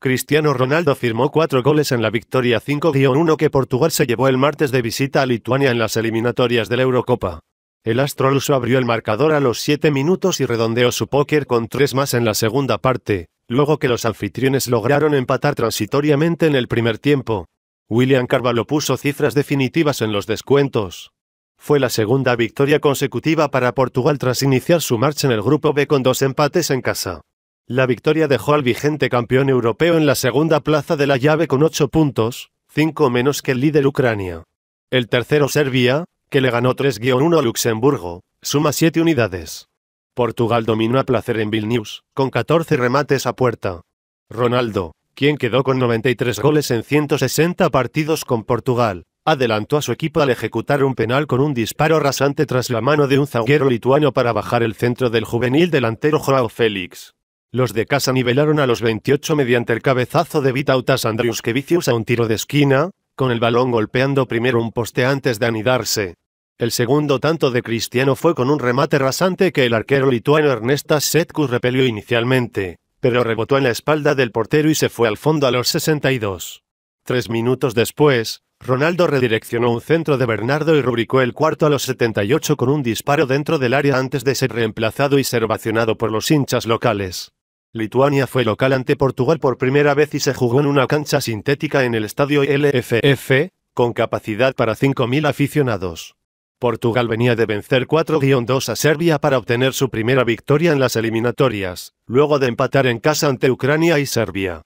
Cristiano Ronaldo firmó cuatro goles en la victoria 5-1 que Portugal se llevó el martes de visita a Lituania en las eliminatorias de la Eurocopa. El astro abrió el marcador a los siete minutos y redondeó su póker con tres más en la segunda parte, luego que los anfitriones lograron empatar transitoriamente en el primer tiempo. William Carvalho puso cifras definitivas en los descuentos. Fue la segunda victoria consecutiva para Portugal tras iniciar su marcha en el grupo B con dos empates en casa. La victoria dejó al vigente campeón europeo en la segunda plaza de la llave con 8 puntos, 5 menos que el líder Ucrania. El tercero Serbia, que le ganó 3-1 a Luxemburgo, suma 7 unidades. Portugal dominó a placer en Vilnius, con 14 remates a puerta. Ronaldo, quien quedó con 93 goles en 160 partidos con Portugal, adelantó a su equipo al ejecutar un penal con un disparo rasante tras la mano de un zaguero lituano para bajar el centro del juvenil delantero João Félix. Los de casa nivelaron a los 28 mediante el cabezazo de Vitautas Andriuskevicius a un tiro de esquina, con el balón golpeando primero un poste antes de anidarse. El segundo tanto de Cristiano fue con un remate rasante que el arquero lituano Ernestas Setkus repelió inicialmente, pero rebotó en la espalda del portero y se fue al fondo a los 62. Tres minutos después, Ronaldo redireccionó un centro de Bernardo y rubricó el cuarto a los 78 con un disparo dentro del área antes de ser reemplazado y ser ovacionado por los hinchas locales. Lituania fue local ante Portugal por primera vez y se jugó en una cancha sintética en el estadio LFF, con capacidad para 5.000 aficionados. Portugal venía de vencer 4-2 a Serbia para obtener su primera victoria en las eliminatorias, luego de empatar en casa ante Ucrania y Serbia.